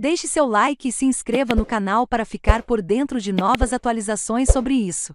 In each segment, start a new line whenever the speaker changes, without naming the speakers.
Deixe seu like e se inscreva no canal para ficar por dentro de novas atualizações sobre isso.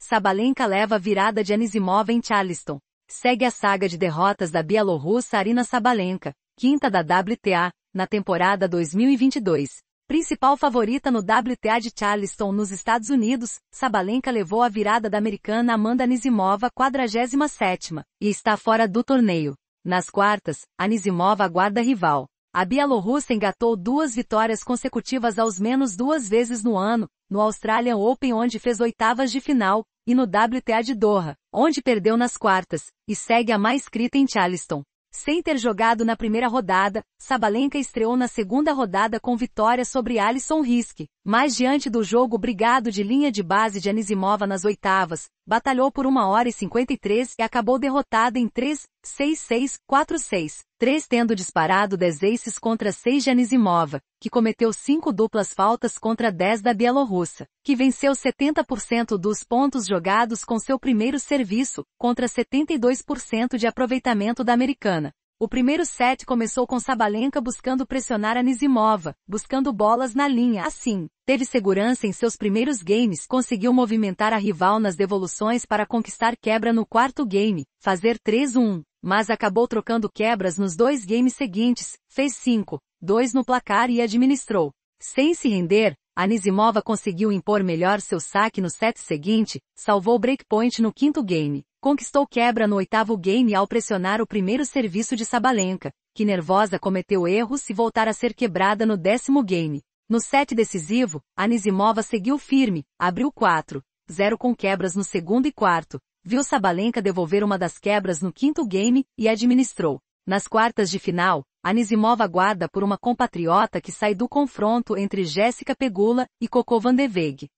Sabalenka leva a virada de Anisimova em Charleston. Segue a saga de derrotas da bielorrussa Arina Sabalenka, quinta da WTA, na temporada 2022. Principal favorita no WTA de Charleston nos Estados Unidos, Sabalenka levou a virada da americana Amanda Anisimova 47 e está fora do torneio. Nas quartas, Anisimova aguarda rival, a Bielorrússia engatou duas vitórias consecutivas aos menos duas vezes no ano, no Australian Open onde fez oitavas de final, e no WTA de Doha, onde perdeu nas quartas, e segue a mais escrita em Charleston. Sem ter jogado na primeira rodada, Sabalenka estreou na segunda rodada com vitória sobre Alison Risk, mas diante do jogo brigado de linha de base de Anisimova nas oitavas, batalhou por 1 hora e 53 e acabou derrotada em 3 6-6, 4-6, 3 tendo disparado 10 aces contra 6 de Anisimova, que cometeu 5 duplas faltas contra 10 da Bielorrussa, que venceu 70% dos pontos jogados com seu primeiro serviço, contra 72% de aproveitamento da americana. O primeiro set começou com Sabalenka buscando pressionar Anisimova, buscando bolas na linha. Assim, teve segurança em seus primeiros games, conseguiu movimentar a rival nas devoluções para conquistar quebra no quarto game, fazer 3-1, mas acabou trocando quebras nos dois games seguintes, fez 5, 2 no placar e administrou. Sem se render, Anisimova conseguiu impor melhor seu saque no set seguinte, salvou breakpoint no quinto game, conquistou quebra no oitavo game ao pressionar o primeiro serviço de Sabalenka, que nervosa cometeu erros e voltar a ser quebrada no décimo game. No set decisivo, Anisimova seguiu firme, abriu 4, 0 com quebras no segundo e quarto, viu Sabalenka devolver uma das quebras no quinto game e administrou. Nas quartas de final, Anisimova aguarda por uma compatriota que sai do confronto entre Jéssica Pegula e Coco Vandeweghe.